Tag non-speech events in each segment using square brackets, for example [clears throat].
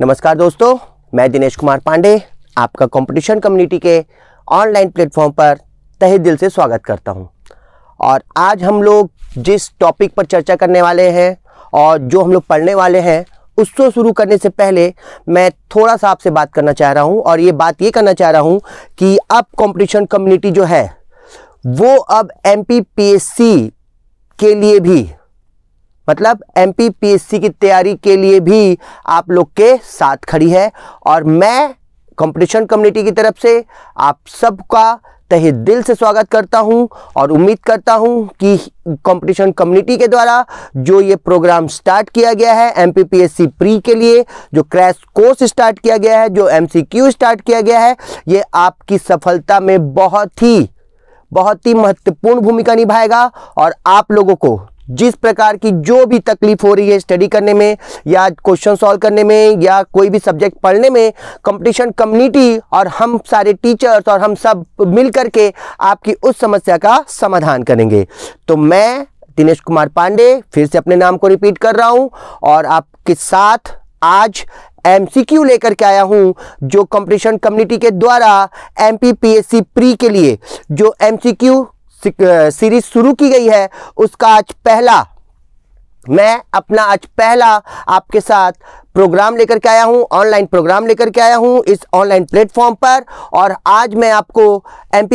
नमस्कार दोस्तों मैं दिनेश कुमार पांडे आपका कंपटीशन कम्युनिटी के ऑनलाइन प्लेटफॉर्म पर तहे दिल से स्वागत करता हूं और आज हम लोग जिस टॉपिक पर चर्चा करने वाले हैं और जो हम लोग पढ़ने वाले हैं उसको शुरू करने से पहले मैं थोड़ा सा आपसे बात करना चाह रहा हूं और ये बात ये करना चाह रहा हूं कि अब कॉम्पिटिशन कम्युनिटी जो है वो अब एम के लिए भी मतलब एम की तैयारी के लिए भी आप लोग के साथ खड़ी है और मैं कंपटीशन कम्युनिटी की तरफ से आप सबका तहे दिल से स्वागत करता हूं और उम्मीद करता हूं कि कंपटीशन कम्युनिटी के द्वारा जो ये प्रोग्राम स्टार्ट किया गया है एम प्री के लिए जो क्रैश कोर्स स्टार्ट किया गया है जो एम स्टार्ट किया गया है ये आपकी सफलता में बहुत ही बहुत ही महत्वपूर्ण भूमिका निभाएगा और आप लोगों को जिस प्रकार की जो भी तकलीफ हो रही है स्टडी करने में या क्वेश्चन सॉल्व करने में या कोई भी सब्जेक्ट पढ़ने में कंपटीशन कम्युनिटी और हम सारे टीचर्स और हम सब मिल करके आपकी उस समस्या का समाधान करेंगे तो मैं दिनेश कुमार पांडे फिर से अपने नाम को रिपीट कर रहा हूँ और आपके साथ आज एम सी क्यू लेकर के आया हूँ जो कंपटीशन कम्युनिटी के द्वारा M P P S C pre के लिए जो एम सी क्यू सीरीज शुरू की गई है उसका आज पहला मैं अपना आज पहला आपके साथ प्रोग्राम लेकर के आया हूँ ऑनलाइन प्रोग्राम लेकर के आया हूँ इस ऑनलाइन प्लेटफॉर्म पर और आज मैं आपको एम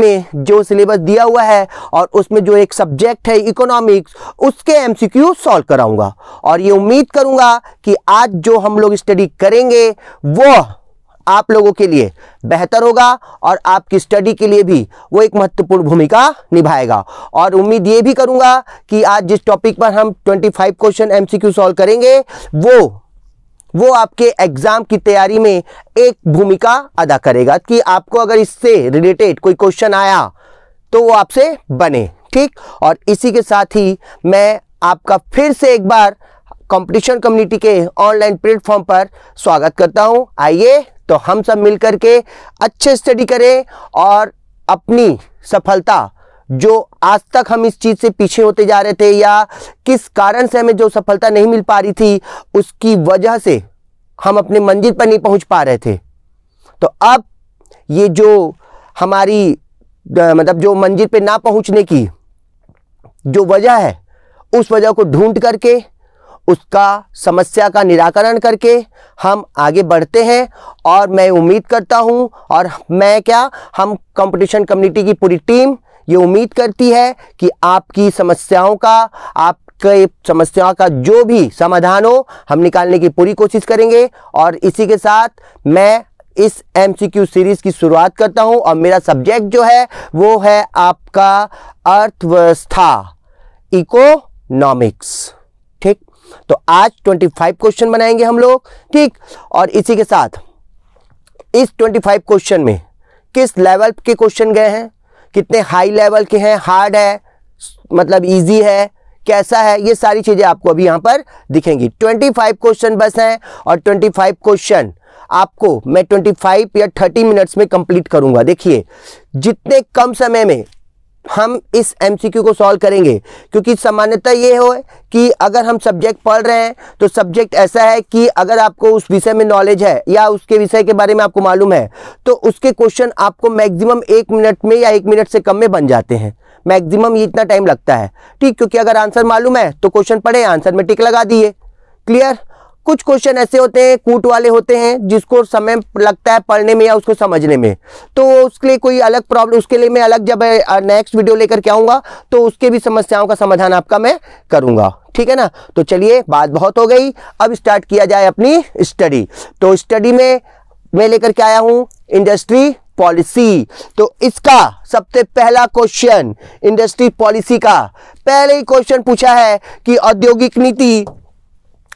में जो सिलेबस दिया हुआ है और उसमें जो एक सब्जेक्ट है इकोनॉमिक्स उसके एम सॉल्व कराऊंगा और ये उम्मीद करूँगा कि आज जो हम लोग स्टडी करेंगे वो आप लोगों के लिए बेहतर होगा और आपकी स्टडी के लिए भी वो एक महत्वपूर्ण भूमिका निभाएगा और उम्मीद ये भी करूंगा कि आज जिस टॉपिक पर हम 25 क्वेश्चन एमसीक्यू सॉल्व करेंगे वो वो आपके एग्ज़ाम की तैयारी में एक भूमिका अदा करेगा कि आपको अगर इससे रिलेटेड कोई क्वेश्चन आया तो वो आपसे बने ठीक और इसी के साथ ही मैं आपका फिर से एक बार कंपटीशन कम्युनिटी के ऑनलाइन प्लेटफॉर्म पर स्वागत करता हूं आइए तो हम सब मिलकर के अच्छे स्टडी करें और अपनी सफलता जो आज तक हम इस चीज़ से पीछे होते जा रहे थे या किस कारण से हमें जो सफलता नहीं मिल पा रही थी उसकी वजह से हम अपने मंजिल पर नहीं पहुंच पा रहे थे तो अब ये जो हमारी मतलब जो मंजिल पे ना पहुंचने की जो वजह है उस वजह को ढूंढ करके उसका समस्या का निराकरण करके हम आगे बढ़ते हैं और मैं उम्मीद करता हूं और मैं क्या हम कंपटीशन कम्युनिटी की पूरी टीम ये उम्मीद करती है कि आपकी समस्याओं का आप कई समस्याओं का जो भी समाधान हो हम निकालने की पूरी कोशिश करेंगे और इसी के साथ मैं इस एम सीरीज़ की शुरुआत करता हूं और मेरा सब्जेक्ट जो है वो है आपका अर्थव्यवस्था इकोनॉमिक्स ठीक तो आज 25 क्वेश्चन बनाएंगे हम लोग ठीक और इसी के साथ इस 25 क्वेश्चन में किस लेवल के क्वेश्चन गए हैं कितने हाई लेवल के हैं हार्ड है मतलब इजी है कैसा है ये सारी चीज़ें आपको अभी यहां पर दिखेंगी 25 क्वेश्चन बस हैं और 25 क्वेश्चन आपको मैं 25 या 30 मिनट्स में कंप्लीट करूंगा देखिए जितने कम समय में हम इस एमसीक्यू को सॉल्व करेंगे क्योंकि सामान्यता ये हो कि अगर हम सब्जेक्ट पढ़ रहे हैं तो सब्जेक्ट ऐसा है कि अगर आपको उस विषय में नॉलेज है या उसके विषय के बारे में आपको मालूम है तो उसके क्वेश्चन आपको मैक्सिमम एक मिनट में या एक मिनट से कम में बन जाते हैं मैक्सिमम ये इतना टाइम लगता है ठीक क्योंकि अगर आंसर मालूम है तो क्वेश्चन पढ़े आंसर में टिक लगा दिए क्लियर कुछ क्वेश्चन ऐसे होते हैं कूट वाले होते हैं जिसको समय लगता है पढ़ने में या उसको समझने में तो उसके लिए कोई अलग प्रॉब्लम उसके लिए मैं अलग जब नेक्स्ट वीडियो लेकर के आऊँगा तो उसके भी समस्याओं का समाधान आपका मैं करूँगा ठीक है ना तो चलिए बात बहुत हो गई अब स्टार्ट किया जाए अपनी स्टडी तो स्टडी में मैं लेकर के आया हूँ इंडस्ट्री पॉलिसी तो इसका सबसे पहला क्वेश्चन इंडस्ट्री पॉलिसी का पहले ही क्वेश्चन पूछा है कि औद्योगिक नीति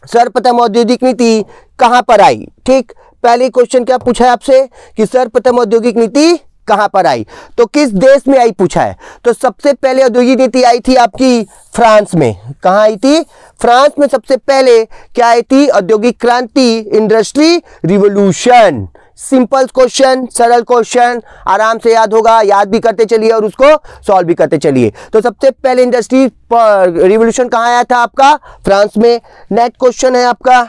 सर्वप्रथम औद्योगिक नीति कहाँ पर आई ठीक पहले क्वेश्चन क्या पूछा है आपसे कि सर्वप्रथम औद्योगिक नीति कहाँ पर आई तो किस देश में आई पूछा है तो सबसे पहले औद्योगिक नीति आई थी आपकी फ्रांस में कहाँ आई थी फ्रांस में सबसे पहले क्या आई थी औद्योगिक क्रांति इंडस्ट्री रिवोल्यूशन सिंपल क्वेश्चन सरल क्वेश्चन आराम से याद होगा याद भी करते चलिए और उसको सॉल्व भी करते चलिए तो सबसे पहले इंडस्ट्री रिवोल्यूशन कहाँ आया था आपका फ्रांस में नेक्स्ट क्वेश्चन है आपका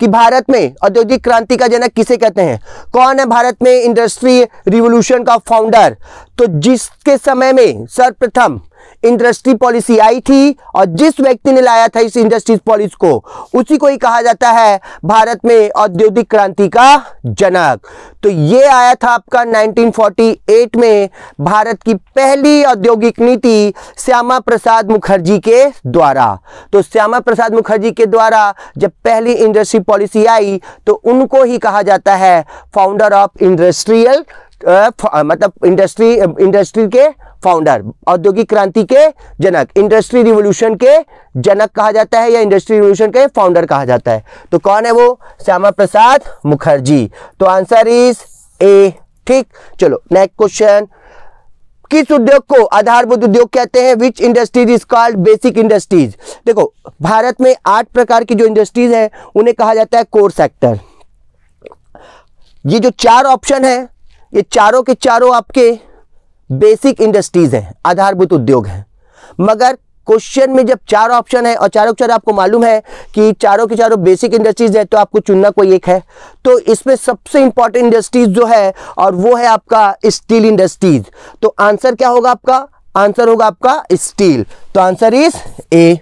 कि भारत में औद्योगिक क्रांति का जनक किसे कहते हैं कौन है भारत में इंडस्ट्री रिवोल्यूशन का फाउंडर तो जिसके समय में सर्वप्रथम इंडस्ट्री पॉलिसी आई थी और जिस व्यक्ति ने लाया था इस इंडस्ट्रीज पॉलिसी को उसी को ही कहा जाता है भारत में औद्योगिक क्रांति का जनक तो ये आया था आपका 1948 में भारत की पहली औद्योगिक नीति श्यामा प्रसाद मुखर्जी के द्वारा तो श्यामा प्रसाद मुखर्जी के द्वारा जब पहली इंडस्ट्री पॉलिसी आई तो उनको ही कहा जाता है फाउंडर ऑफ इंडस्ट्रियल मतलब इंडस्ट्री इंडस्ट्री के फाउंडर औद्योगिक क्रांति के जनक इंडस्ट्री रिवोल्यूशन के जनक कहा जाता है या इंडस्ट्री रिवोल्यूशन के फाउंडर कहा जाता है तो कौन है वो श्यामा प्रसाद मुखर्जी तो आंसर इज ए ठीक चलो नेक्स्ट क्वेश्चन किस उद्योग को आधारभूत उद्योग कहते हैं which industries is called basic industries देखो भारत में आठ प्रकार की जो इंडस्ट्रीज है उन्हें कहा जाता है कोर सेक्टर ये जो चार ऑप्शन है ये चारों के चारों आपके बेसिक इंडस्ट्रीज हैं आधारभूत उद्योग हैं मगर क्वेश्चन में जब चार ऑप्शन है और चारों चार आपको मालूम है कि चारों के चारों बेसिक इंडस्ट्रीज है तो आपको चुनना कोई एक है तो इसमें सबसे इंपॉर्टेंट इंडस्ट्रीज जो है और वो है आपका स्टील इंडस्ट्रीज तो आंसर क्या होगा आपका आंसर होगा आपका स्टील तो आंसर इज ए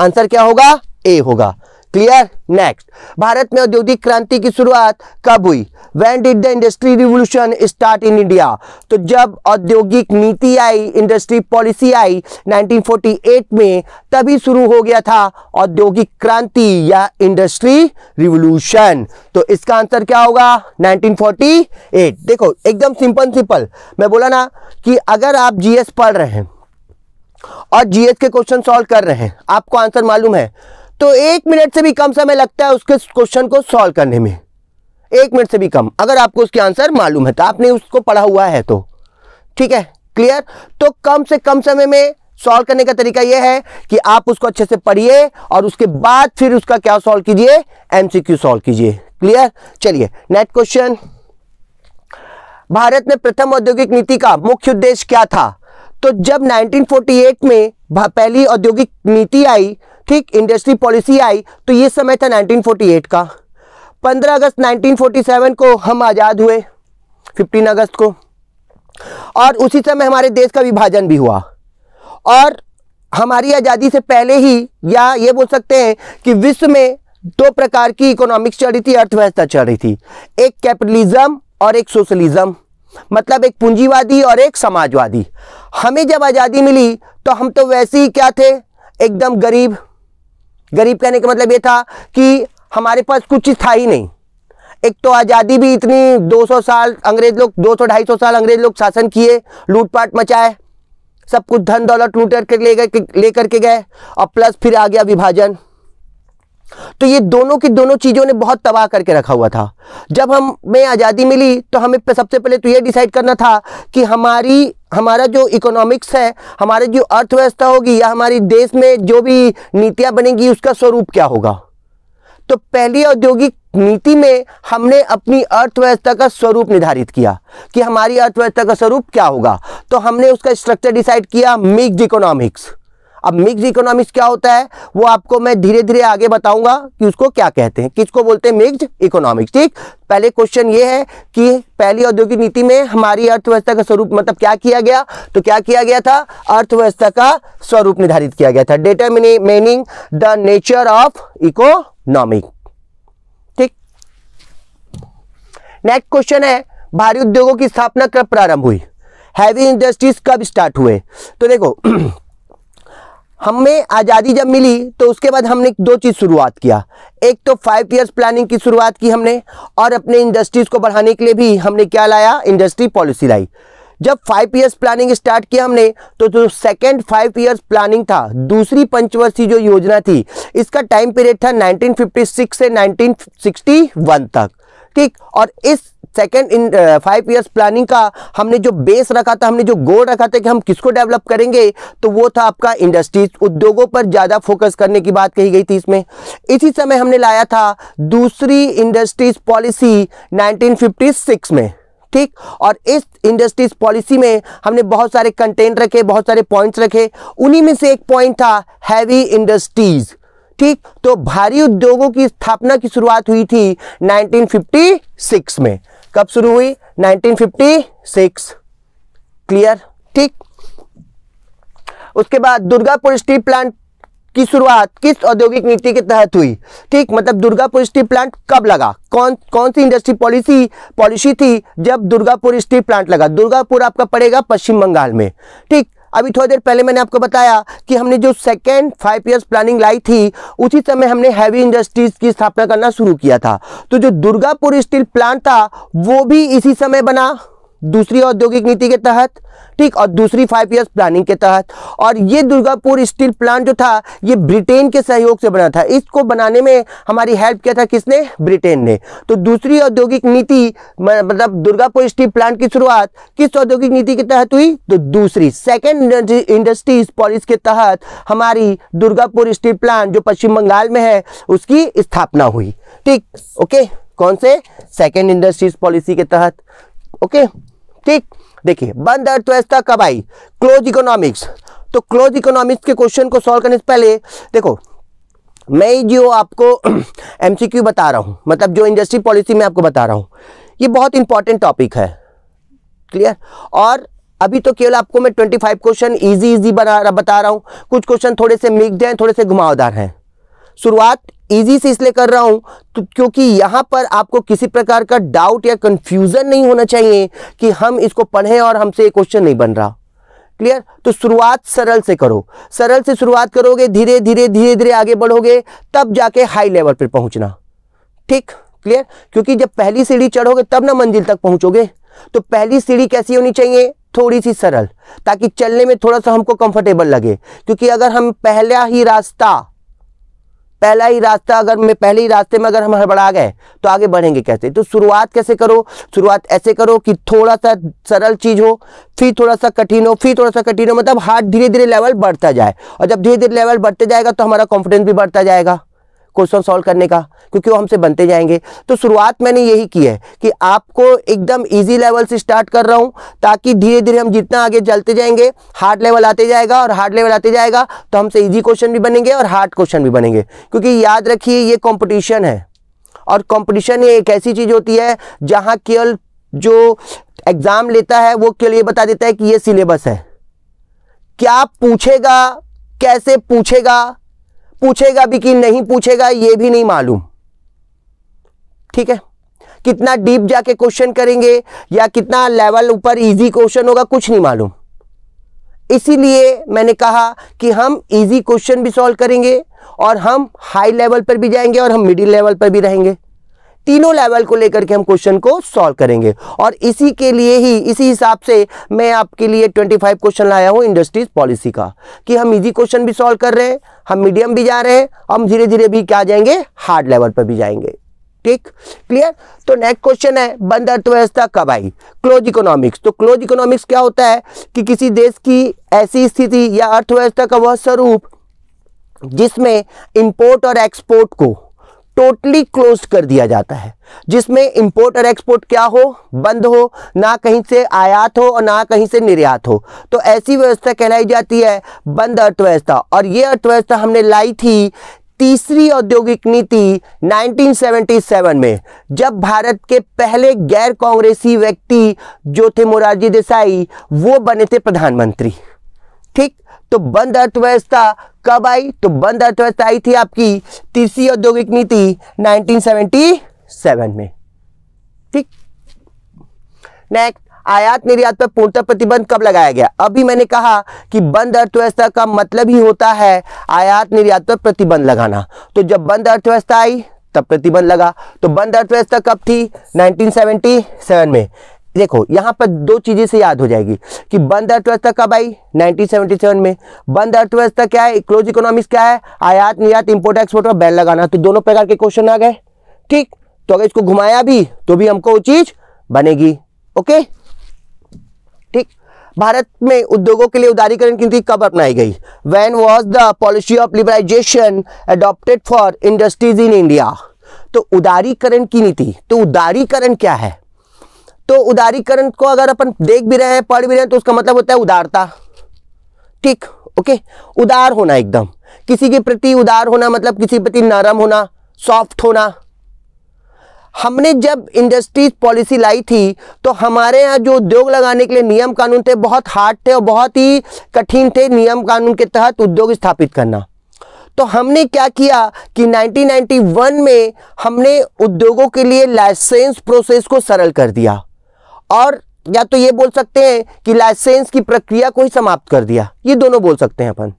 आंसर क्या होगा ए होगा क्लियर नेक्स्ट भारत में औद्योगिक क्रांति की शुरुआत कब हुई when did the industry revolution start in India तो जब औद्योगिक नीति आई इंडस्ट्री पॉलिसी आई 1948 में तभी शुरू हो गया था औद्योगिक क्रांति या इंडस्ट्री रिवोल्यूशन तो इसका आंसर क्या होगा 1948 देखो एकदम सिंपल सिंपल मैं बोला ना कि अगर आप जीएस पढ़ रहे हैं और जीएस के क्वेश्चन सॉल्व कर रहे हैं आपको आंसर मालूम है तो एक मिनट से भी कम समय लगता है उसके क्वेश्चन को सॉल्व करने में एक मिनट से भी कम अगर आपको उसके आंसर मालूम है तो आपने उसको पढ़ा हुआ है तो ठीक है क्लियर तो कम से कम समय में सॉल्व करने का तरीका यह है कि आप उसको अच्छे से पढ़िए और उसके बाद फिर उसका क्या सॉल्व कीजिए एमसीक्यू सॉल्व कीजिए क्लियर चलिए नेक्स्ट क्वेश्चन भारत में प्रथम औद्योगिक नीति का मुख्य उद्देश्य क्या था तो जब 1948 में पहली औद्योगिक नीति आई ठीक इंडस्ट्री पॉलिसी आई तो यह समय था नाइनटीन का 15 अगस्त 1947 को हम आज़ाद हुए 15 अगस्त को और उसी समय हमारे देश का विभाजन भी हुआ और हमारी आज़ादी से पहले ही या ये बोल सकते हैं कि विश्व में दो प्रकार की इकोनॉमिक्स चल रही थी अर्थव्यवस्था चल रही थी एक कैपिटलिज्म और एक सोशलिज्म मतलब एक पूंजीवादी और एक समाजवादी हमें जब आज़ादी मिली तो हम तो वैसे ही क्या थे एकदम गरीब गरीब कहने का मतलब ये था कि हमारे पास कुछ चीज़ था ही नहीं एक तो आज़ादी भी इतनी 200 साल अंग्रेज़ लोग 200 सौ साल अंग्रेज़ लोग शासन किए लूटपाट मचाए सब कुछ धन दौलत लूट कर ले गए ले करके गए और प्लस फिर आ गया विभाजन तो ये दोनों की दोनों चीज़ों ने बहुत तबाह करके रखा हुआ था जब हमें आज़ादी मिली तो हमें सबसे पहले तो ये डिसाइड करना था कि हमारी हमारा जो इकोनॉमिक्स है हमारी जो अर्थव्यवस्था होगी या हमारी देश में जो भी नीतियाँ बनेंगी उसका स्वरूप क्या होगा तो पहली औद्योगिक नीति में हमने अपनी अर्थव्यवस्था का स्वरूप निर्धारित किया कि हमारी अर्थव्यवस्था का स्वरूप क्या होगा तो हमने उसका स्ट्रक्चर डिसाइड किया मिक्स इकोनॉमिक्स अब मिक्स इकोनॉमिक्स क्या होता है वो आपको मैं धीरे धीरे आगे बताऊंगा कि उसको क्या कहते हैं किसको बोलते हैं मिक्स इकोनॉमिक्स ठीक पहले क्वेश्चन ये है कि पहली औद्योगिक नीति में हमारी अर्थव्यवस्था का स्वरूप मतलब क्या किया गया तो क्या किया गया था अर्थव्यवस्था का स्वरूप निर्धारित किया गया था data meaning the nature of eco economic ठीक नेक्स्ट क्वेश्चन है भारी उद्योगों की स्थापना कब प्रारंभ हुई हैवी इंडस्ट्रीज कब स्टार्ट हुए तो देखो [clears throat] हमें आज़ादी जब मिली तो उसके बाद हमने दो चीज़ शुरुआत किया एक तो फाइव इयर्स प्लानिंग की शुरुआत की हमने और अपने इंडस्ट्रीज़ को बढ़ाने के लिए भी हमने क्या लाया इंडस्ट्री पॉलिसी लाई जब फाइव ईयर्स प्लानिंग स्टार्ट किया हमने तो जो सेकेंड फाइव ईयर्स प्लानिंग था दूसरी पंचवर्षीय जो योजना थी इसका टाइम पीरियड था 1956 से 1961 तक ठीक और इस second in five years planning का हमने जो बेस रखा था हमने जो गोल रखा था कि हम किसको डेवलप करेंगे तो वो था आपका इंडस्ट्रीज उद्योगों पर ज़्यादा फोकस करने की बात कही गई थी इसमें इसी समय हमने लाया था दूसरी इंडस्ट्रीज पॉलिसी 1956 में ठीक और इस इंडस्ट्रीज पॉलिसी में हमने बहुत सारे कंटेंट रखे बहुत सारे पॉइंट्स रखे उन्हीं में से एक पॉइंट था हैवी इंडस्ट्रीज ठीक तो भारी उद्योगों की स्थापना की शुरुआत हुई थी 1956 में कब शुरू हुई 1956 क्लियर ठीक उसके बाद दुर्गापुर स्टील प्लांट की शुरुआत किस औद्योगिक नीति के तहत हुई ठीक मतलब दुर्गापुर स्टील प्लांट कब लगा कौन कौन सी इंडस्ट्री पॉलिसी पॉलिसी थी जब दुर्गापुर स्टील प्लांट लगा दुर्गापुर आपका पड़ेगा पश्चिम बंगाल में ठीक अभी थोड़ी देर पहले मैंने आपको बताया कि हमने जो सेकेंड फाइव ईयर्स प्लानिंग लाई थी उसी समय हमने हैवी इंडस्ट्रीज की स्थापना करना शुरू किया था तो जो दुर्गापुर स्टील प्लांट था वो भी इसी समय बना दूसरी औद्योगिक नीति के तहत ठीक और दूसरी फाइव ईयर्स प्लानिंग के तहत और ये दुर्गापुर स्टील प्लांट जो था ये ब्रिटेन के सहयोग से बना था इसको बनाने में हमारी हेल्प किया था किसने ब्रिटेन ने तो दूसरी औद्योगिक नीति मतलब दुर्गापुर स्टील प्लांट की शुरुआत किस औद्योगिक नीति के तहत हुई तो दूसरी सेकेंड इंडस्ट्रीज पॉलिसी के तहत हमारी दुर्गापुर स्टील प्लांट जो पश्चिम बंगाल में है उसकी स्थापना हुई ठीक ओके कौन से सेकेंड इंडस्ट्रीज पॉलिसी के तहत ओके ठीक देखिए बंद अर्थव्यवस्था तो कब आई क्लोज इकोनॉमिक्स तो क्लोज इकोनॉमिक्स के क्वेश्चन को सॉल्व करने से पहले देखो मैं जो आपको एमसीक्यू [clears throat] बता रहा हूं मतलब जो इंडस्ट्री पॉलिसी मैं आपको बता रहा हूं ये बहुत इंपॉर्टेंट टॉपिक है क्लियर और अभी तो केवल आपको मैं 25 क्वेश्चन ईजी ईजी बना बता रहा हूं कुछ क्वेश्चन थोड़े से मिक्सड हैं थोड़े से घुमावदार हैं शुरुआत इजी से इसलिए कर रहा हूं तो क्योंकि यहां पर आपको किसी प्रकार का डाउट या कंफ्यूजन नहीं होना चाहिए कि हम इसको पढ़ें और हमसे ये क्वेश्चन नहीं बन रहा क्लियर तो शुरुआत सरल से करो सरल से शुरुआत करोगे धीरे धीरे धीरे धीरे आगे बढ़ोगे तब जाके हाई लेवल पर पहुंचना ठीक क्लियर क्योंकि जब पहली सीढ़ी चढ़ोगे तब ना मंजिल तक पहुंचोगे तो पहली सीढ़ी कैसी होनी चाहिए थोड़ी सी सरल ताकि चलने में थोड़ा सा हमको कंफर्टेबल लगे क्योंकि अगर हम पहला ही रास्ता पहला ही रास्ता अगर में पहले ही रास्ते में अगर हम हड़बड़ा गए तो आगे बढ़ेंगे कैसे तो शुरुआत कैसे करो शुरुआत ऐसे करो कि थोड़ा सा सरल चीज़ हो फिर थोड़ा सा कठिन हो फिर थोड़ा सा कठिन हो मतलब हार्ड धीरे धीरे लेवल बढ़ता जाए और जब धीरे धीरे लेवल बढ़ते जाएगा तो हमारा कॉन्फिडेंस भी बढ़ता जाएगा क्वेश्चन सॉल्व करने का क्योंकि वो हमसे बनते जाएंगे तो शुरुआत मैंने यही की है कि आपको एकदम ईजी लेवल से स्टार्ट कर रहा हूँ ताकि धीरे धीरे हम जितना आगे चलते जाएंगे हार्ड लेवल आते जाएगा और हार्ड लेवल आते जाएगा तो हमसे ईजी क्वेश्चन भी बनेंगे और हार्ड क्वेश्चन भी बनेंगे क्योंकि याद रखिए ये कॉम्पिटिशन है और कॉम्पिटिशन ये एक ऐसी चीज़ होती है जहाँ केवल जो एग्ज़ाम लेता है वो केवल ये बता देता है कि ये सिलेबस है क्या पूछेगा कैसे पूछेगा पूछेगा भी कि नहीं पूछेगा ये भी नहीं मालूम ठीक है कितना डीप जाके क्वेश्चन करेंगे या कितना लेवल ऊपर इजी क्वेश्चन होगा कुछ नहीं मालूम इसीलिए मैंने कहा कि हम इजी क्वेश्चन भी सॉल्व करेंगे और हम हाई लेवल पर भी जाएंगे और हम मिडिल लेवल पर भी रहेंगे तीनों लेवल को लेकर के हम क्वेश्चन को सॉल्व करेंगे और इसी के लिए ही इसी हिसाब से मैं आपके लिए 25 क्वेश्चन लाया हूं इंडस्ट्रीज पॉलिसी का कि हम इजी क्वेश्चन भी सॉल्व कर रहे हैं हम मीडियम भी जा रहे हैं हम धीरे धीरे भी क्या जाएंगे हार्ड लेवल पर भी जाएंगे ठीक क्लियर तो नेक्स्ट क्वेश्चन है बंद अर्थव्यवस्था कब आई क्लोज इकोनॉमिक्स तो क्लोज इकोनॉमिक्स क्या होता है कि किसी देश की ऐसी स्थिति या अर्थव्यवस्था का वह स्वरूप जिसमें इंपोर्ट और एक्सपोर्ट को टोटली क्लोज कर दिया जाता है जिसमें इंपोर्ट और एक्सपोर्ट क्या हो बंद हो ना कहीं से आयात हो और ना कहीं से निर्यात हो तो ऐसी व्यवस्था कहलाई जाती है बंद अर्थव्यवस्था और ये अर्थव्यवस्था हमने लाई थी तीसरी औद्योगिक नीति 1977 में जब भारत के पहले गैर कांग्रेसी व्यक्ति जो थे मोरारजी देसाई वो बने थे प्रधानमंत्री ठीक तो बंद अर्थव्यवस्था कब आई तो बंद अर्थव्यवस्था आई थी आपकी तीसरी औद्योगिक नीति 1977 में ठीक नेक्स्ट आयात निर्यात पर पूर्णतः प्रतिबंध कब लगाया गया अभी मैंने कहा कि बंद अर्थव्यवस्था का मतलब ही होता है आयात निर्यात पर प्रतिबंध लगाना तो जब बंद अर्थव्यवस्था आई तब प्रतिबंध लगा तो बंद अर्थव्यवस्था कब थी 1977 में देखो यहाँ पर दो चीज़ें से याद हो जाएगी कि बंद अर्थव्यवस्था कब आई 1977 में बंद अर्थव्यवस्था क्या है क्लोज इकोनॉमिक्स क्या है आयात निर्यात इंपोर्ट एक्सपोर्ट और बैन लगाना तो दोनों प्रकार के क्वेश्चन आ गए ठीक तो अगर इसको घुमाया भी तो भी हमको वो चीज़ बनेगी ओके ठीक भारत में उद्योगों के लिए उदारीकरण की नीति कब अपनाई गई when was the policy of liberalization adopted for industries in India तो उदारीकरण की नीति तो उदारीकरण क्या है तो उदारीकरण को अगर अपन देख भी रहे हैं पढ़ भी रहे हैं तो उसका मतलब होता है उदारता ठीक ओके उदार होना एकदम किसी के प्रति उदार होना मतलब किसी के प्रति नरम होना सॉफ्ट होना हमने जब इंडस्ट्रीज पॉलिसी लाई थी तो हमारे यहाँ जो उद्योग लगाने के लिए नियम कानून थे बहुत हार्ड थे और बहुत ही कठिन थे नियम कानून के तहत उद्योग स्थापित करना तो हमने क्या किया कि 1991 में हमने उद्योगों के लिए लाइसेंस प्रोसेस को सरल कर दिया और या तो ये बोल सकते हैं कि लाइसेंस की प्रक्रिया को ही समाप्त कर दिया ये दोनों बोल सकते हैं अपन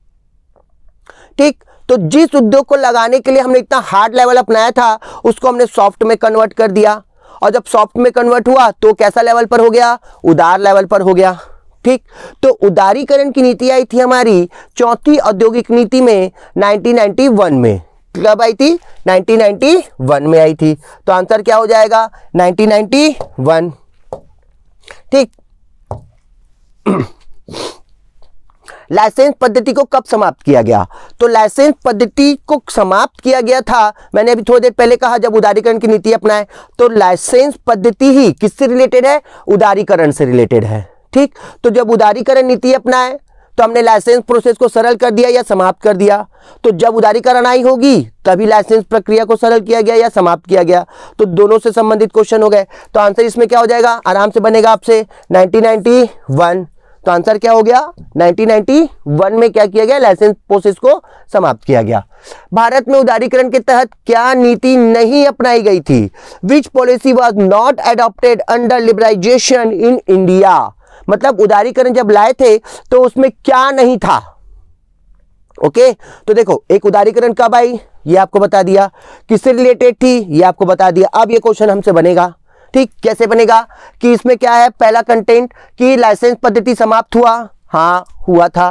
ठीक तो जिस उद्योग को लगाने के लिए हमने इतना हार्ड लेवल अपनाया था उसको हमने सॉफ्ट में कन्वर्ट कर दिया और जब सॉफ्ट में कन्वर्ट हुआ तो कैसा लेवल पर हो गया उदार लेवल पर हो गया ठीक तो उदारीकरण की नीति आई थी हमारी चौथी औद्योगिक नीति में 1991 में कब आई थी 1991 में आई थी तो आंसर क्या हो जाएगा 1991 ठीक लाइसेंस पद्धति को कब समाप्त किया गया तो लाइसेंस पद्धति को समाप्त किया गया था मैंने अभी थोड़ी देर पहले कहा जब उदारीकरण की नीति अपनाए तो लाइसेंस पद्धति ही किससे रिलेटेड है उदारीकरण से रिलेटेड है ठीक तो जब उदारीकरण नीति अपनाए तो हमने लाइसेंस प्रोसेस को सरल कर दिया या समाप्त कर दिया तो जब उदारीकरण आई होगी तभी लाइसेंस प्रक्रिया को सरल किया गया या समाप्त किया गया तो दोनों से संबंधित क्वेश्चन हो गए तो आंसर इसमें क्या हो जाएगा आराम से बनेगा आपसे नाइनटीन तो आंसर क्या हो गया 1991 में क्या किया गया लाइसेंस प्रोसेस को समाप्त किया गया भारत में उदारीकरण के तहत क्या नीति नहीं अपनाई गई थी which policy was not adopted under liberalization in India मतलब उदारीकरण जब लाए थे तो उसमें क्या नहीं था ओके तो देखो एक उदारीकरण कब आई ये आपको बता दिया किससे रिलेटेड थी ये आपको बता दिया अब ये क्वेश्चन हमसे बनेगा ठीक कैसे बनेगा कि इसमें क्या है पहला कंटेंट कि लाइसेंस पद्धति समाप्त हुआ हाँ हुआ था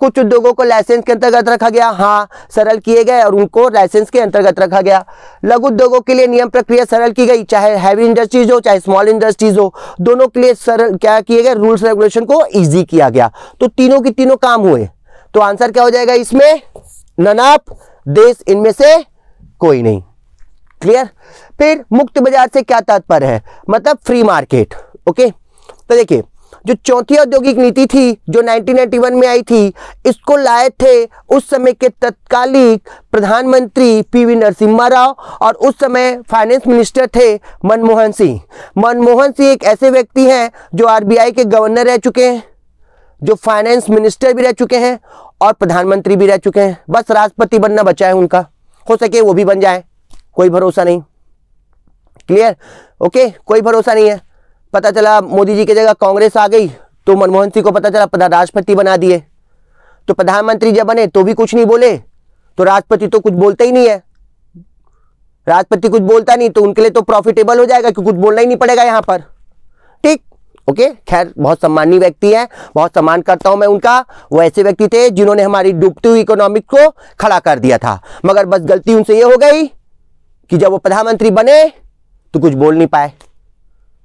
कुछ उद्योगों को लाइसेंस के अंतर्गत रखा गया हाँ सरल किए गए और उनको लाइसेंस के अंतर्गत रखा गया लघु उद्योगों के लिए नियम प्रक्रिया सरल की गई चाहे हैवी इंडस्ट्रीज हो चाहे स्मॉल इंडस्ट्रीज हो दोनों के लिए सरल क्या किए गए रूल्स रेगुलेशन को ईजी किया गया तो तीनों की तीनों काम हुए तो आंसर क्या हो जाएगा इसमें ननाप देश इनमें से कोई नहीं क्लियर फिर मुक्त बाजार से क्या तात्पर्य है मतलब फ्री मार्केट ओके तो देखिए जो चौथी औद्योगिक नीति थी जो 1991 में आई थी इसको लाए थे उस समय के तत्कालिक प्रधानमंत्री पीवी नरसिम्हा राव और उस समय फाइनेंस मिनिस्टर थे मनमोहन सिंह मनमोहन सिंह एक ऐसे व्यक्ति हैं जो आरबीआई के गवर्नर रह चुके हैं जो फाइनेंस मिनिस्टर भी रह चुके हैं और प्रधानमंत्री भी रह चुके हैं बस राष्ट्रपति बनना बचा है उनका हो सके वो भी बन जाए कोई भरोसा नहीं क्लियर ओके कोई भरोसा नहीं है पता चला मोदी जी की जगह कांग्रेस आ गई तो मनमोहन सिंह को पता चला राष्ट्रपति बना दिए तो प्रधानमंत्री जब बने तो भी कुछ नहीं बोले तो राष्ट्रपति तो कुछ बोलता ही नहीं है राष्ट्रपति कुछ बोलता नहीं तो उनके लिए तो प्रॉफिटेबल हो जाएगा क्योंकि कुछ बोलना ही नहीं पड़ेगा यहाँ पर ठीक ओके खैर बहुत सम्मानीय व्यक्ति है बहुत सम्मान करता हूं मैं उनका वो ऐसे व्यक्ति थे जिन्होंने हमारी डूबती हुई इकोनॉमिक को खड़ा कर दिया था मगर बस गलती उनसे ये हो गई कि जब वो प्रधानमंत्री बने तो कुछ बोल नहीं पाए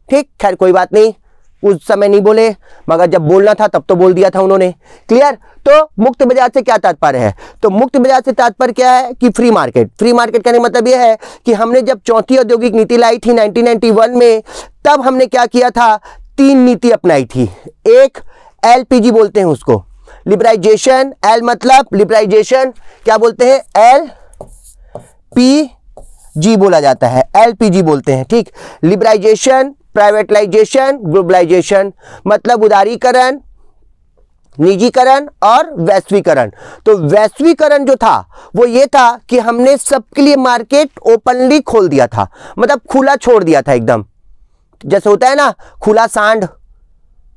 ठीक खैर कोई बात नहीं उस समय नहीं बोले मगर जब बोलना था तब तो बोल दिया था उन्होंने क्लियर तो मुक्त बाजार से क्या तात्पर्य है तो मुक्त बाजार से तात्पर्य क्या है कि फ्री मार्केट फ्री मार्केट कहने मतलब यह है कि हमने जब चौथी औद्योगिक नीति लाई थी 1991 में तब हमने क्या किया था तीन नीति अपनाई थी एक एल बोलते हैं उसको लिबराइजेशन एल मतलब लिबराइजेशन क्या बोलते हैं एल पी जी बोला जाता है एलपीजी बोलते हैं ठीक लिबराइजेशन प्राइवेटलाइजेशन ग्लोबलाइजेशन मतलब उदारीकरण निजीकरण और वैश्वीकरण तो वैश्वीकरण जो था वो ये था कि हमने सबके लिए मार्केट ओपनली खोल दिया था मतलब खुला छोड़ दिया था एकदम जैसे होता है ना खुला सांड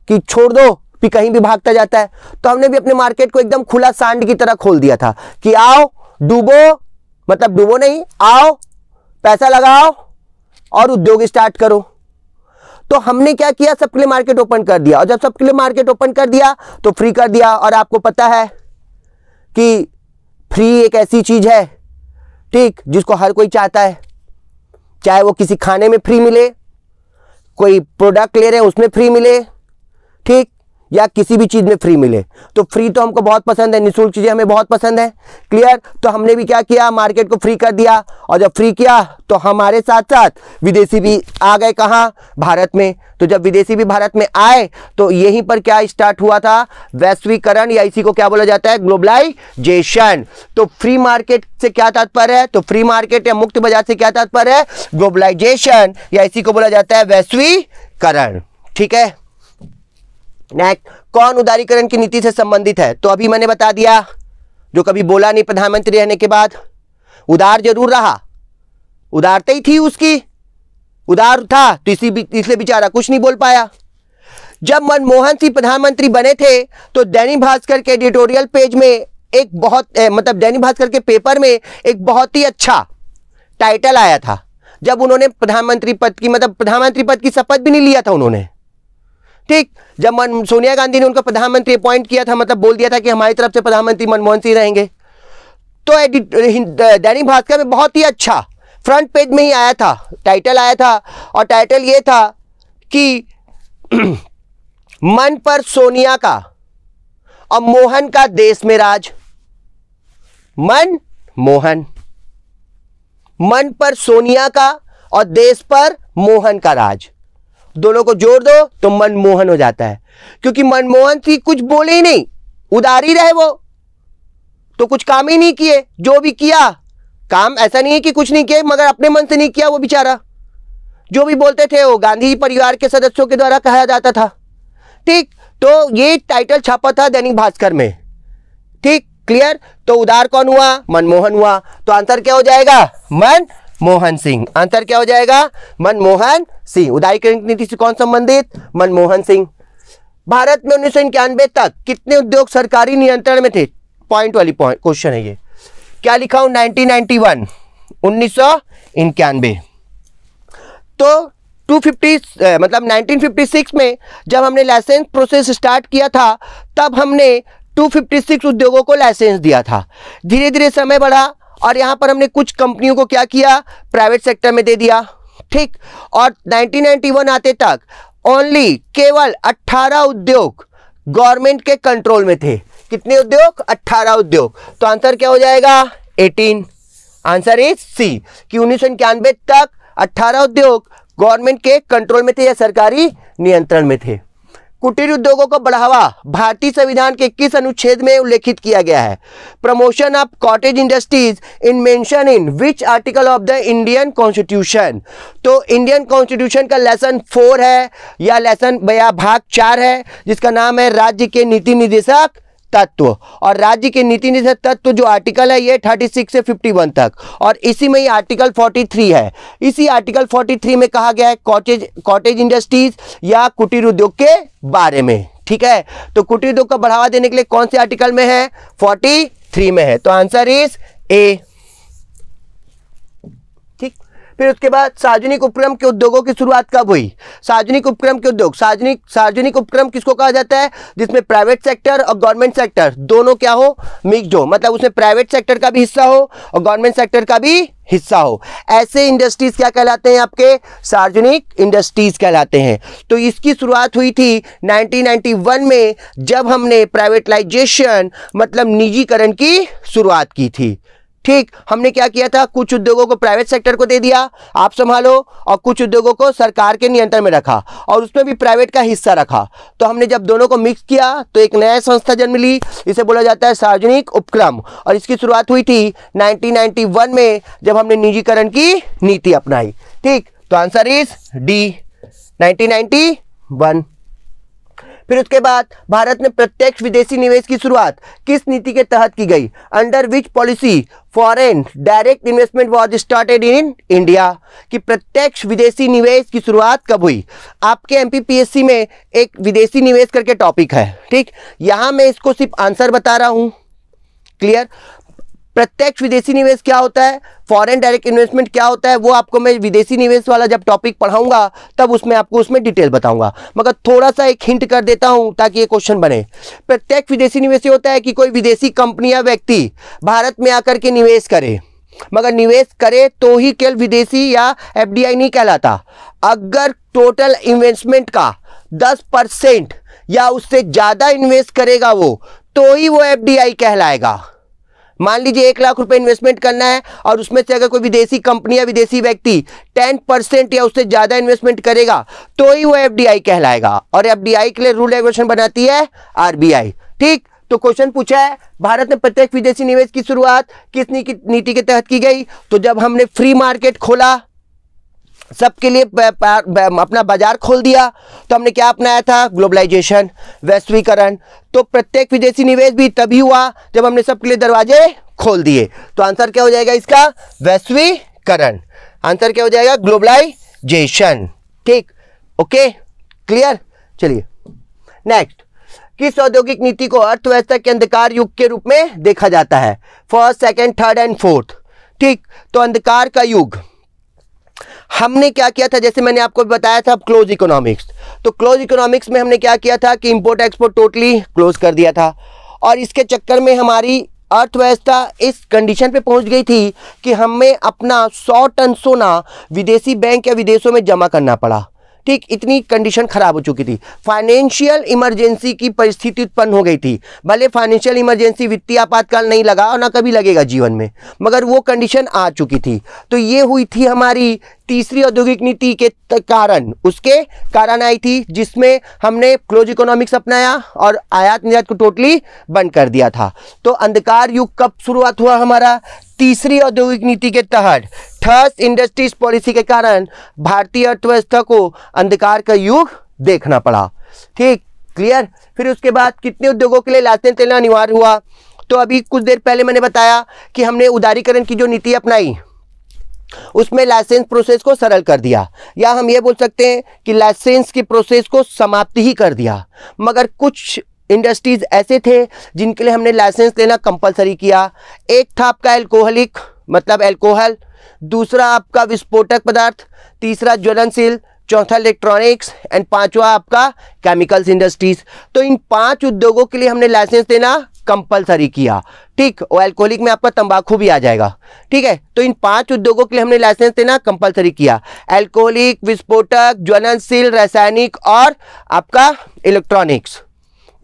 कि छोड़ दो कि कहीं भी भागता जाता है तो हमने भी अपने मार्केट को एकदम खुला सांड की तरह खोल दिया था कि आओ डूबो मतलब डूबो नहीं आओ पैसा लगाओ और उद्योग स्टार्ट करो तो हमने क्या किया सबके लिए मार्केट ओपन कर दिया और जब सबके लिए मार्केट ओपन कर दिया तो फ्री कर दिया और आपको पता है कि फ्री एक ऐसी चीज़ है ठीक जिसको हर कोई चाहता है चाहे वो किसी खाने में फ्री मिले कोई प्रोडक्ट ले रहे हैं उसमें फ्री मिले ठीक या किसी भी चीज़ में फ्री मिले तो फ्री तो हमको बहुत पसंद है निःशुल्क चीज़ें हमें बहुत पसंद है क्लियर तो हमने भी क्या किया मार्केट को फ्री कर दिया और जब फ्री किया तो हमारे साथ साथ विदेशी भी आ गए कहाँ भारत में तो जब विदेशी भी भारत में आए तो यहीं पर क्या स्टार्ट हुआ था वैश्वीकरण या इसी को क्या बोला जाता है ग्लोबलाइजेशन तो फ्री मार्केट से क्या तात्पर्य है तो फ्री मार्केट या मुक्त बाजार से क्या तात्पर्य है ग्लोबलाइजेशन या इसी को बोला जाता है वैश्वीकरण ठीक है नेक्स्ट कौन उदारीकरण की नीति से संबंधित है तो अभी मैंने बता दिया जो कभी बोला नहीं प्रधानमंत्री रहने के बाद उदार जरूर रहा उदारते ही थी उसकी उदार था तो इसी इसलिए बेचारा कुछ नहीं बोल पाया जब मनमोहन सिंह प्रधानमंत्री बने थे तो दैनिक भास्कर के एडिटोरियल पेज में एक बहुत ए, मतलब दैनिक भास्कर के पेपर में एक बहुत ही अच्छा टाइटल आया था जब उन्होंने प्रधानमंत्री पद की मतलब प्रधानमंत्री पद की शपथ भी नहीं लिया था उन्होंने ठीक जब मन सोनिया गांधी ने उनको प्रधानमंत्री अपॉइंट किया था मतलब बोल दिया था कि हमारी तरफ से प्रधानमंत्री मनमोहन सिंह रहेंगे तो दैनिक भास्कर में बहुत ही अच्छा फ्रंट पेज में ही आया था टाइटल आया था और टाइटल ये था कि [clears throat] मन पर सोनिया का और मोहन का देश में राज मन मोहन मन पर सोनिया का और देश पर मोहन का राज दोनों को जोड़ दो तो मनमोहन हो जाता है क्योंकि मनमोहन सिंह कुछ बोले ही नहीं उदारी रहे वो तो कुछ काम ही नहीं किए जो भी किया काम ऐसा नहीं है कि कुछ नहीं किया मगर अपने मन से नहीं किया वो बेचारा जो भी बोलते थे वो गांधी परिवार के सदस्यों के द्वारा कहा जाता था ठीक तो ये टाइटल छापा था दैनिक भास्कर में ठीक क्लियर तो उदार कौन हुआ मनमोहन हुआ तो आंसर क्या हो जाएगा मन मोहन सिंह आंसर क्या हो जाएगा मनमोहन सिंह उदारीकरण नीति से कौन संबंधित मनमोहन सिंह भारत में उन्नीस तक कितने उद्योग सरकारी नियंत्रण में थे पॉइंट वाली पॉइंट क्वेश्चन है ये क्या लिखा हूं नाइनटीन नाइनटी तो 250 मतलब 1956 में जब हमने लाइसेंस प्रोसेस स्टार्ट किया था तब हमने 256 उद्योगों को लाइसेंस दिया था धीरे धीरे समय बढ़ा और यहाँ पर हमने कुछ कंपनियों को क्या किया प्राइवेट सेक्टर में दे दिया ठीक और 1991 आते तक ओनली केवल 18 उद्योग गवर्नमेंट के कंट्रोल में थे कितने उद्योग 18 उद्योग तो आंसर क्या हो जाएगा 18 आंसर इज सी कि उन्नीस तक 18 उद्योग गवर्नमेंट के कंट्रोल में थे या सरकारी नियंत्रण में थे कुटीर उद्योगों को बढ़ावा भारतीय संविधान के किस अनुच्छेद में उल्लेखित किया गया है promotion of cottage industries in mention in which article of the Indian constitution तो इंडियन कॉन्स्टिट्यूशन का लेसन फोर है या लेसन या भाग चार है जिसका नाम है राज्य के नीति निदेशक तत्व और राज्य के नीति निषेध तत्व जो आर्टिकल है ये 36 से 51 तक और इसी में ही आर्टिकल 43 है इसी आर्टिकल 43 में कहा गया है कॉटेज कॉटेज इंडस्ट्रीज या कुटीर उद्योग के बारे में ठीक है तो कुटीर उद्योग का बढ़ावा देने के लिए कौन से आर्टिकल में है 43 में है तो आंसर इज ए फिर उसके बाद सार्वजनिक उपक्रम के उद्योगों की शुरुआत कब हुई सार्वजनिक उपक्रम के उद्योग सार्वजनिक सार्वजनिक उपक्रम किसको कहा जाता है जिसमें प्राइवेट सेक्टर और गवर्नमेंट सेक्टर दोनों क्या हो मिक्स हो मतलब उसमें प्राइवेट सेक्टर का भी हिस्सा हो और गवर्नमेंट सेक्टर का भी हिस्सा हो ऐसे इंडस्ट्रीज क्या कहलाते हैं आपके सार्वजनिक इंडस्ट्रीज कहलाते हैं तो इसकी शुरुआत हुई थी 1991 में जब हमने प्राइवेटलाइजेशन मतलब निजीकरण की शुरुआत की थी ठीक हमने क्या किया था कुछ उद्योगों को प्राइवेट सेक्टर को दे दिया आप संभालो और कुछ उद्योगों को सरकार के नियंत्रण में रखा और उसमें भी प्राइवेट का हिस्सा रखा तो हमने जब दोनों को मिक्स किया तो एक नया संस्था जन्म ली इसे बोला जाता है सार्वजनिक उपक्रम और इसकी शुरुआत हुई थी 1991 में जब हमने निजीकरण की नीति अपनाई ठीक तो आंसर इज डी वन फिर उसके बाद भारत में प्रत्यक्ष विदेशी निवेश की शुरुआत किस नीति के तहत की गई under which policy foreign direct investment was started in India कि प्रत्यक्ष विदेशी निवेश की शुरुआत कब हुई आपके एमपीपीएससी में एक विदेशी निवेश करके टॉपिक है ठीक यहाँ मैं इसको सिर्फ आंसर बता रहा हूँ क्लियर प्रत्यक्ष विदेशी निवेश क्या होता है फॉरेन डायरेक्ट इन्वेस्टमेंट क्या होता है वो आपको मैं विदेशी निवेश वाला जब टॉपिक पढ़ाऊंगा तब उसमें आपको उसमें डिटेल बताऊंगा मगर थोड़ा सा एक हिंट कर देता हूं ताकि ये क्वेश्चन बने प्रत्यक्ष विदेशी निवेश ये होता है कि कोई विदेशी कंपनी या व्यक्ति भारत में आकर के निवेश करे मगर निवेश करे तो ही केवल विदेशी या एफ नहीं कहलाता अगर टोटल इन्वेस्टमेंट का दस परसेंट या उससे ज़्यादा इन्वेस्ट करेगा वो तो ही वो एफ कहलाएगा मान लीजिए एक लाख रुपए इन्वेस्टमेंट करना है और उसमें से अगर कोई विदेशी कंपनी या विदेशी व्यक्ति टेन परसेंट या उससे ज़्यादा इन्वेस्टमेंट करेगा तो ही वो एफ कहलाएगा और एफ के लिए रूल रेगुलेशन बनाती है आर ठीक तो क्वेश्चन पूछा है भारत में प्रत्येक विदेशी निवेश की शुरुआत किस नीति के तहत की गई तो जब हमने फ्री मार्केट खोला सबके लिए अपना बाजार खोल दिया तो हमने क्या अपनाया था ग्लोबलाइजेशन वैश्वीकरण तो प्रत्येक विदेशी निवेश भी तभी हुआ जब हमने सबके लिए दरवाजे खोल दिए तो आंसर क्या हो जाएगा इसका वैश्वीकरण आंसर क्या हो जाएगा ग्लोबलाइजेशन ठीक ओके क्लियर चलिए नेक्स्ट किस औद्योगिक नीति को अर्थव्यवस्था के अंधकार युग के रूप में देखा जाता है first second third and fourth ठीक तो अंधकार का युग हमने क्या किया था जैसे मैंने आपको बताया था क्लोज इकोनॉमिक्स तो क्लोज इकोनॉमिक्स में हमने क्या किया था कि इम्पोर्ट एक्सपोर्ट टोटली क्लोज कर दिया था और इसके चक्कर में हमारी अर्थव्यवस्था इस कंडीशन पे पहुंच गई थी कि हमें अपना सौ टन सोना विदेशी बैंक या विदेशों में जमा करना पड़ा ठीक इतनी कंडीशन खराब हो चुकी थी फाइनेंशियल इमरजेंसी की परिस्थिति उत्पन्न हो गई थी भले फाइनेंशियल इमरजेंसी वित्तीय आपातकाल नहीं लगा और ना कभी लगेगा जीवन में मगर वो कंडीशन आ चुकी थी तो ये हुई थी हमारी तीसरी औद्योगिक नीति के कारण उसके कारण आई थी जिसमें हमने क्लोज इकोनॉमिक्स अपनाया और आयात निर्यात को टोटली बंद कर दिया था तो अंधकार युग कब शुरुआत हुआ हमारा तीसरी औद्योगिक नीति के तहत ठस इंडस्ट्रीज पॉलिसी के कारण भारतीय अर्थव्यवस्था को अंधकार का युग देखना पड़ा ठीक क्लियर फिर उसके बाद कितने उद्योगों के लिए लाइसेंस लेना अनिवार्य हुआ तो अभी कुछ देर पहले मैंने बताया कि हमने उदारीकरण की जो नीति अपनाई उसमें लाइसेंस प्रोसेस को सरल कर दिया या हम ये बोल सकते हैं कि लाइसेंस की प्रोसेस को समाप्त ही कर दिया मगर कुछ इंडस्ट्रीज ऐसे थे जिनके लिए हमने लाइसेंस लेना कंपलसरी किया एक था आपका एल्कोहलिक मतलब एल्कोहल दूसरा आपका विस्फोटक पदार्थ तीसरा ज्वलनशील चौथा इलेक्ट्रॉनिक्स एंड पांचवा आपका केमिकल्स इंडस्ट्रीज तो इन पांच उद्योगों के लिए हमने लाइसेंस देना कंपलसरी किया ठीक और एल्कोहलिक में आपका तंबाकू भी आ जाएगा ठीक है तो इन पांच उद्योगों के लिए हमने लाइसेंस देना कंपलसरी किया एल्कोहलिक विस्फोटक ज्वलनशील रासायनिक और आपका इलेक्ट्रॉनिक्स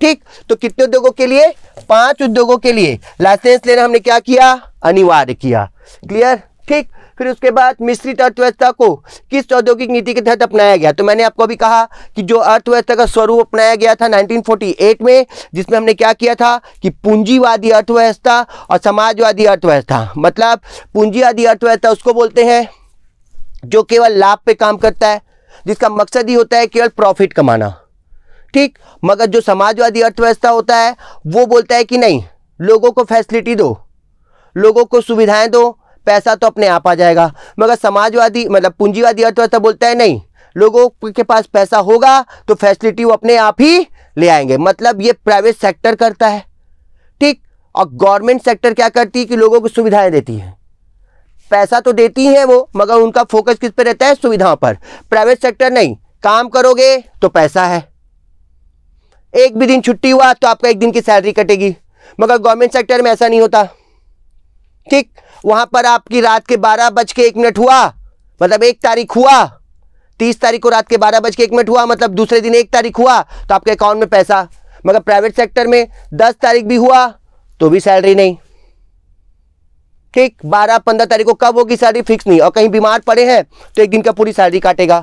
ठीक तो कितने उद्योगों के लिए पांच उद्योगों के लिए लाइसेंस लेना हमने क्या किया अनिवार्य किया क्लियर ठीक फिर उसके बाद मिश्रित तो अर्थव्यवस्था को किस औद्योगिक नीति के तहत अपनाया गया तो मैंने आपको अभी कहा कि जो अर्थव्यवस्था का स्वरूप अपनाया गया था 1948 में जिसमें हमने क्या किया था कि पूंजीवादी अर्थव्यवस्था और समाजवादी अर्थव्यवस्था मतलब पूंजीवादी अर्थव्यवस्था उसको बोलते हैं जो केवल लाभ पे काम करता है जिसका मकसद ही होता है केवल प्रॉफिट कमाना ठीक मगर जो समाजवादी अर्थव्यवस्था होता है वो बोलता है कि नहीं लोगों को फैसिलिटी दो लोगों को सुविधाएं दो पैसा तो अपने आप आ जाएगा मगर समाजवादी मतलब पूंजीवादी अर्थव्यवस्था बोलता है नहीं लोगों के पास पैसा होगा तो फैसिलिटी वो अपने आप ही ले आएंगे मतलब ये प्राइवेट सेक्टर करता है ठीक और गवर्नमेंट सेक्टर क्या करती है कि लोगों को सुविधाएं देती है पैसा तो देती है वो मगर उनका फोकस किस पर रहता है सुविधाओं पर प्राइवेट सेक्टर नहीं काम करोगे तो पैसा है एक भी दिन छुट्टी हुआ तो आपका एक दिन की सैलरी कटेगी मगर गवर्नमेंट सेक्टर में ऐसा नहीं होता ठीक वहाँ पर आपकी रात के बारह बज के एक मिनट हुआ मतलब एक तारीख हुआ तीस तारीख को रात के बारह बज के एक मिनट हुआ मतलब दूसरे दिन एक तारीख हुआ तो आपके अकाउंट में पैसा मगर प्राइवेट सेक्टर में दस तारीख भी हुआ तो भी सैलरी नहीं ठीक बारह पंद्रह तारीख को कब होगी सैलरी फिक्स नहीं और कहीं बीमार पड़े हैं तो एक दिन का पूरी सैलरी काटेगा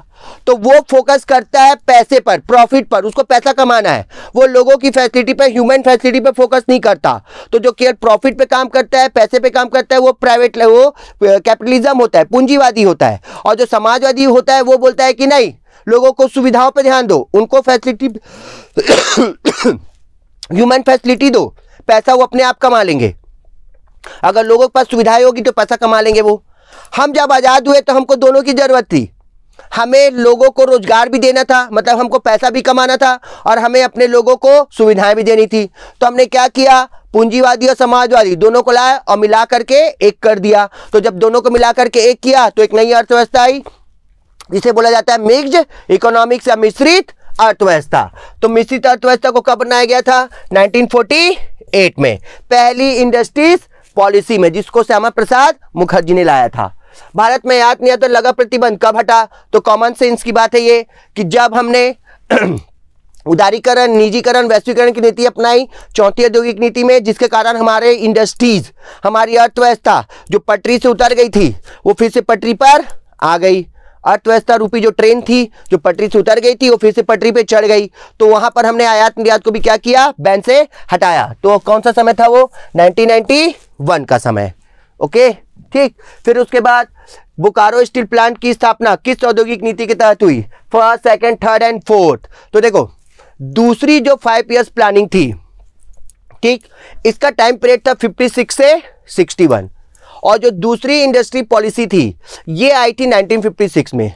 तो वो फोकस करता है पैसे पर प्रॉफिट पर उसको पैसा कमाना है वो लोगों की फैसिलिटी पर ह्यूमन फैसिलिटी पर फोकस नहीं करता तो जो केयर प्रॉफिट पे काम करता है पैसे पे काम करता है वो प्राइवेट वो कैपिटलिज्म होता है पूंजीवादी होता है और जो समाजवादी होता है वो बोलता है कि नहीं लोगों को सुविधाओं पर ध्यान दो उनको फैसिलिटी ह्यूमन फैसिलिटी दो पैसा वो अपने आप कमा लेंगे अगर लोगों के पास सुविधाएं होगी तो पैसा कमा लेंगे वो हम जब आज़ाद हुए तो हमको दोनों की ज़रूरत थी हमें लोगों को रोज़गार भी देना था मतलब हमको पैसा भी कमाना था और हमें अपने लोगों को सुविधाएं भी देनी थी तो हमने क्या किया पूंजीवादी और समाजवादी दोनों को लाया और मिला करके एक कर दिया तो जब दोनों को मिला करके एक किया तो एक नई अर्थव्यवस्था आई जिसे बोला जाता है मिक्स इकोनॉमिक्स या मिश्रित अर्थव्यवस्था तो मिश्रित अर्थव्यवस्था को कब बनाया गया था नाइनटीन में पहली इंडस्ट्रीज पॉलिसी में जिसको श्यामा प्रसाद मुखर्जी ने लाया था भारत में याद नहीं आता तो लगा प्रतिबंध कब हटा तो कॉमन सेंस की बात है ये कि जब हमने [clears throat] उदारीकरण निजीकरण वैश्वीकरण की नीति अपनाई चौथी औद्योगिक नीति में जिसके कारण हमारे इंडस्ट्रीज हमारी अर्थव्यवस्था जो पटरी से उतर गई थी वो फिर से पटरी पर आ गई अर्थव्यवस्था रूपी जो ट्रेन थी जो पटरी से उतर गई थी वो फिर से पटरी पे चढ़ गई तो वहां पर हमने आयात निर्यात को भी क्या किया बैन से हटाया तो कौन सा समय था वो 1991 का समय ओके ठीक फिर उसके बाद बोकारो स्टील प्लांट की स्थापना किस औद्योगिक नीति के तहत हुई first second third and fourth तो देखो दूसरी जो फाइव ईयर्स प्लानिंग थी ठीक इसका टाइम पीरियड था 56 से 61 और जो दूसरी इंडस्ट्री पॉलिसी थी ये आई थी 1956 में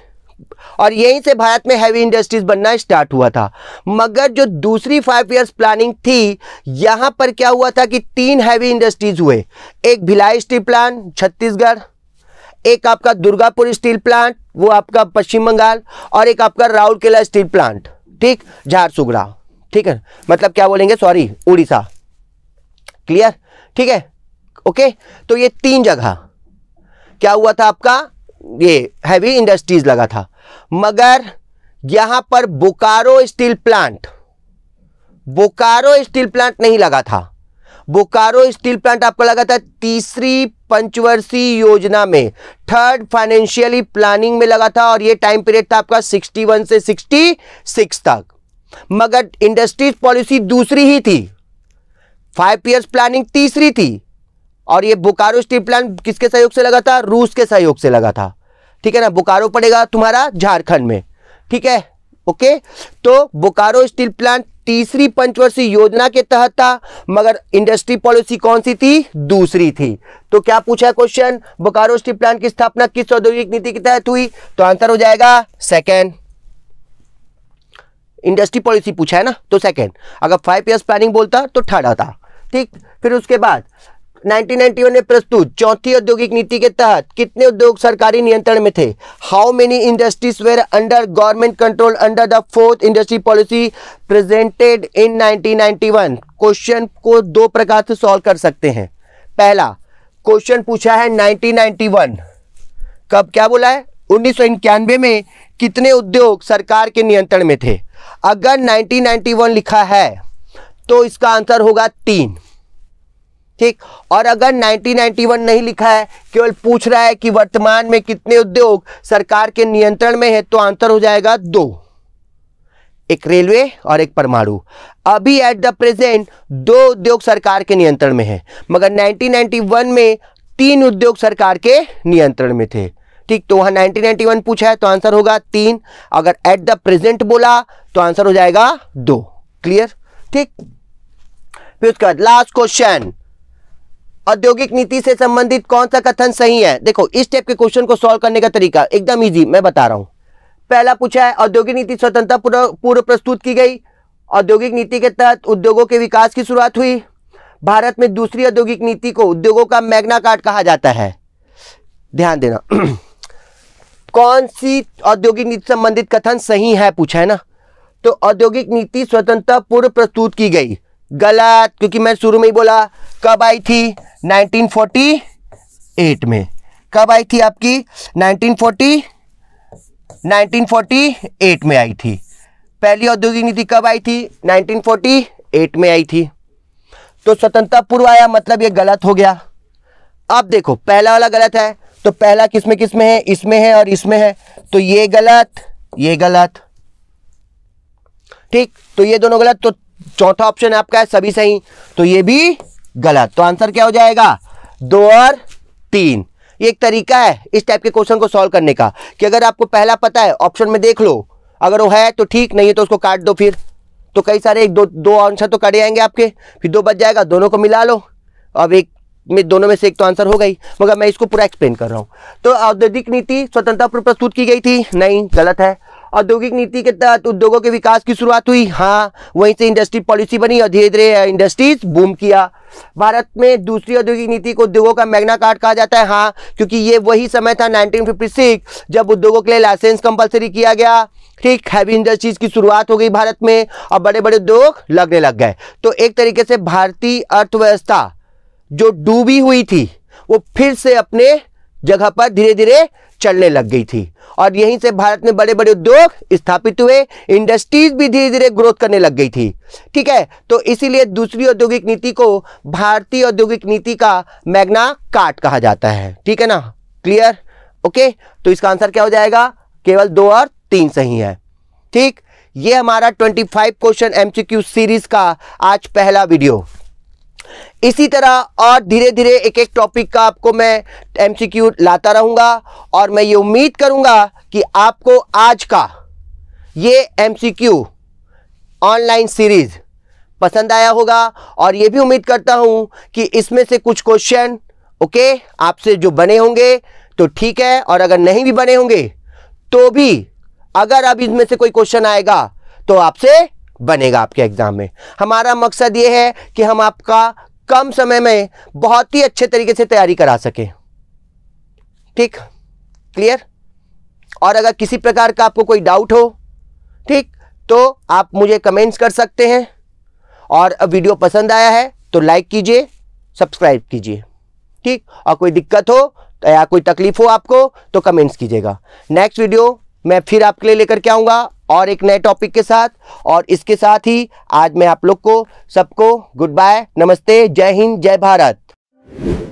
और यहीं से भारत में हैवी इंडस्ट्रीज बनना स्टार्ट हुआ था मगर जो दूसरी फाइव ईयर्स प्लानिंग थी यहां पर क्या हुआ था कि तीन हैवी इंडस्ट्रीज हुए एक भिलाई स्टील प्लांट छत्तीसगढ़ एक आपका दुर्गापुर स्टील प्लांट वो आपका पश्चिम बंगाल और एक आपका राउरकेला स्टील प्लांट ठीक झारसुगड़ा ठीक है मतलब क्या बोलेंगे सॉरी उड़ीसा क्लियर ठीक है ओके तो ये तीन जगह क्या हुआ था आपका ये हैवी इंडस्ट्रीज लगा था मगर यहां पर Bokaro steel plant Bokaro steel plant नहीं लगा था बोकारो स्टील प्लांट आपको लगा था तीसरी पंचवर्षीय योजना में थर्ड फाइनेंशियली प्लानिंग में लगा था और ये टाइम पीरियड था आपका 61 से 66 तक मगर इंडस्ट्रीज पॉलिसी दूसरी ही थी फाइव ईयर्स प्लानिंग तीसरी थी और ये बोकारो स्टील प्लांट किसके सहयोग से लगा था रूस के सहयोग से लगा था ठीक है ना बोकारो पड़ेगा तुम्हारा झारखंड में ठीक है ओके तो बोकारो स्टील प्लांट तीसरी पंचवर्षीय योजना के तहत था मगर इंडस्ट्री पॉलिसी कौन सी थी दूसरी थी तो क्या पूछा क्वेश्चन बोकारो स्टील प्लांट की स्थापना किस औद्योगिक नीति के तहत हुई तो आंसर हो जाएगा सेकेंड इंडस्ट्री पॉलिसी पूछा है ना तो सेकेंड अगर फाइव ईयर्स प्लानिंग बोलता तो थर्ड था ठीक फिर उसके बाद 1991 में प्रस्तुत चौथी औद्योगिक नीति के तहत कितने उद्योग सरकारी नियंत्रण में थे how many industries were under government control under the fourth industry policy presented in 1991 question को दो प्रकार से सॉल्व कर सकते हैं पहला क्वेश्चन पूछा है 1991 कब क्या बोला है उन्नीस में कितने उद्योग सरकार के नियंत्रण में थे अगर 1991 लिखा है तो इसका आंसर होगा तीन ठीक और अगर 1991 नहीं लिखा है केवल पूछ रहा है कि वर्तमान में कितने उद्योग सरकार के नियंत्रण में है तो आंसर हो जाएगा दो एक रेलवे और एक परमाणु अभी एट द प्रेजेंट दो उद्योग सरकार के नियंत्रण में है मगर 1991 में तीन उद्योग सरकार के नियंत्रण में थे ठीक तो वहां 1991 पूछा है तो आंसर होगा तीन अगर एट द प्रेजेंट बोला तो आंसर हो जाएगा दो क्लियर ठीक फिर उसके बाद लास्ट क्वेश्चन औद्योगिक नीति से संबंधित कौन सा कथन सही है देखो इस टाइप के क्वेश्चन को सॉल्व करने का तरीका एकदम ईजी मैं बता रहा हूं पहला पूछा है औद्योगिक नीति स्वतंत्रता पूर्व पूर्व प्रस्तुत की गई औद्योगिक नीति के तहत उद्योगों के विकास की शुरुआत हुई भारत में दूसरी औद्योगिक नीति को उद्योगों का मैग्ना कार्ड कहा जाता है ध्यान देना [clears throat] कौन सी औद्योगिक नीति संबंधित कथन सही है पूछा है ना तो औद्योगिक नीति स्वतंत्रता पूर्व प्रस्तुत की गई गलत क्योंकि मैं शुरू में ही बोला कब आई थी 1948 में कब आई थी आपकी 1940 1948 में आई थी पहली औद्योगिक नीति कब आई थी 1948 में आई थी तो स्वतंत्रता पूर्व आया मतलब ये गलत हो गया अब देखो पहला वाला गलत है तो पहला किसमें किसमें किस में है इसमें है और इसमें है तो ये गलत ये गलत ठीक तो ये दोनों गलत तो चौथा ऑप्शन आपका है सभी सही तो ये भी गलत तो आंसर क्या हो जाएगा दो और तीन ये एक तरीका है इस टाइप के क्वेश्चन को सॉल्व करने का कि अगर आपको पहला पता है ऑप्शन में देख लो अगर वो है तो ठीक नहीं है तो उसको काट दो फिर तो कई सारे एक दो दो आंसर तो कटे आएंगे आपके फिर दो बच जाएगा दोनों को मिला लो अब एक में दोनों में से एक तो आंसर हो गई मगर मैं इसको पूरा एक्सप्लेन कर रहा हूँ तो औद्योगिक नीति स्वतंत्रता पर प्रस्तुत की गई थी नहीं गलत है औद्योगिक नीति के तहत उद्योगों के विकास की शुरुआत हुई हाँ वहीं से इंडस्ट्री पॉलिसी बनी और धीरे धीरे इंडस्ट्रीज बूम किया भारत में दूसरी औद्योगिक नीति को उद्योगों का मैग्ना कार्ड कहा जाता है हाँ क्योंकि ये वही समय था 1956 जब उद्योगों के लिए लाइसेंस कंपलसरी किया गया ठीक हैवी इंडस्ट्रीज की शुरुआत हो गई भारत में और बड़े बड़े उद्योग लगने लग गए तो एक तरीके से भारतीय अर्थव्यवस्था जो डूबी हुई थी वो फिर से अपने जगह पर धीरे धीरे चलने लग गई थी और यहीं से भारत में बड़े बड़े उद्योग स्थापित हुए इंडस्ट्रीज भी धीरे धीरे ग्रोथ करने लग गई थी ठीक है तो इसीलिए दूसरी औद्योगिक नीति को भारतीय औद्योगिक नीति का मैग्ना काट कहा जाता है ठीक है ना क्लियर ओके तो इसका आंसर क्या हो जाएगा केवल दो और तीन सही है ठीक ये हमारा 25 क्वेश्चन एमसीक्यू सीरीज का आज पहला वीडियो इसी तरह और धीरे धीरे एक एक टॉपिक का आपको मैं एमसीक्यू लाता रहूंगा और मैं ये उम्मीद करूंगा कि आपको आज का ये एमसीक्यू ऑनलाइन सीरीज़ पसंद आया होगा और ये भी उम्मीद करता हूं कि इसमें से कुछ क्वेश्चन ओके आपसे जो बने होंगे तो ठीक है और अगर नहीं भी बने होंगे तो भी अगर अब इसमें से कोई क्वेश्चन आएगा तो आपसे बनेगा आपके एग्ज़ाम में हमारा मकसद ये है कि हम आपका कम समय में बहुत ही अच्छे तरीके से तैयारी करा सके ठीक क्लियर और अगर किसी प्रकार का आपको कोई डाउट हो ठीक तो आप मुझे कमेंट्स कर सकते हैं और वीडियो पसंद आया है तो लाइक कीजिए सब्सक्राइब कीजिए ठीक और कोई दिक्कत हो या कोई तकलीफ हो आपको तो कमेंट्स कीजिएगा नेक्स्ट वीडियो मैं फिर आपके लिए लेकर के आऊँगा और एक नए टॉपिक के साथ और इसके साथ ही आज मैं आप लोग को सबको गुड बाय नमस्ते जय हिंद जय भारत